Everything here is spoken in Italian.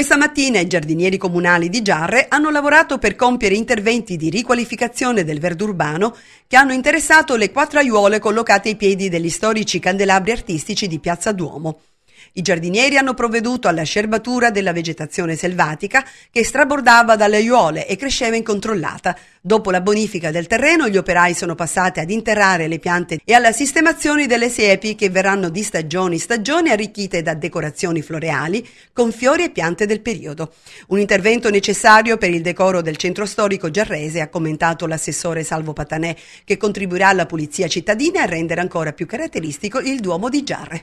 Questa mattina i giardinieri comunali di Giarre hanno lavorato per compiere interventi di riqualificazione del verde urbano che hanno interessato le quattro aiuole collocate ai piedi degli storici candelabri artistici di Piazza Duomo. I giardinieri hanno provveduto alla scerbatura della vegetazione selvatica che strabordava dalle aiuole e cresceva incontrollata. Dopo la bonifica del terreno, gli operai sono passati ad interrare le piante e alla sistemazione delle siepi che verranno di stagione in stagione arricchite da decorazioni floreali con fiori e piante del periodo. Un intervento necessario per il decoro del centro storico giarrese, ha commentato l'assessore Salvo Patanè, che contribuirà alla pulizia cittadina e a rendere ancora più caratteristico il Duomo di Giarre.